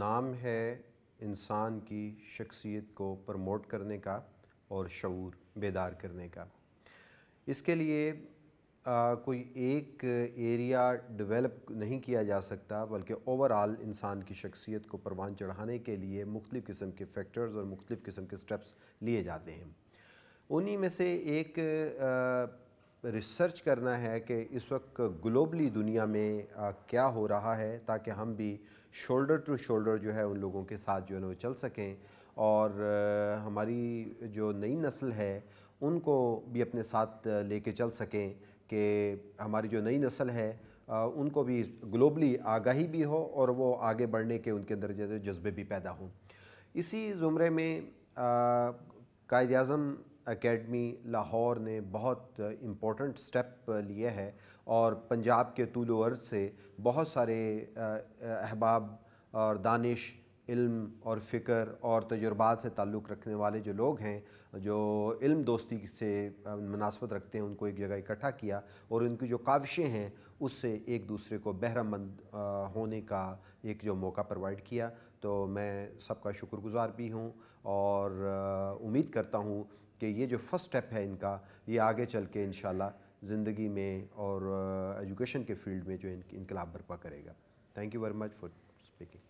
नाम है इंसान की शख्सियत को प्रमोट करने का और शूर बेदार करने का इसके लिए आ, कोई एक एरिया डेवलप नहीं किया जा सकता बल्कि ओवरऑल इंसान की शख्सियत को परवान चढ़ाने के लिए मुख्तु किस्म के फैक्टर्स और मुख्तु किस्म के स्टेप्स लिए जाते हैं उन्हीं में से एक आ, रिसर्च करना है कि इस वक्त ग्लोबली दुनिया में आ, क्या हो रहा है ताकि हम भी शोल्डर टू शोल्डर जो है उन लोगों के साथ जो है वो चल सकें और आ, हमारी जो नई नस्ल है उनको भी अपने साथ लेके चल सकें कि हमारी जो नई नस्ल है आ, उनको भी ग्लोबली आगाही भी हो और वो आगे बढ़ने के उनके अंदर जज्बे भी पैदा हों इसी ज़ुमरे में कायद अजम एकेडमी लाहौर ने बहुत इम्पोर्टेंट स्टेप लिए है और पंजाब के तूल से बहुत सारे अहबाब और दानिश इल्म और फ़िक्र और तजुर्बात से ताल्लुक़ रखने वाले जो लोग हैं जो इल्म दोस्ती से मुनासबत रखते हैं उनको एक जगह इकट्ठा किया और उनकी जो काविशें हैं उससे एक दूसरे को बहरामंद होने का एक जो मौका प्रोवाइड किया तो मैं सबका शुक्रगुज़ार भी हूँ और उम्मीद करता हूँ कि ये जो फ़र्स्ट स्टेप है इनका ये आगे चल के इन ज़िंदगी में और एजुकेशन के फील्ड में जो इनकलाब बरपा करेगा thank you very much for speaking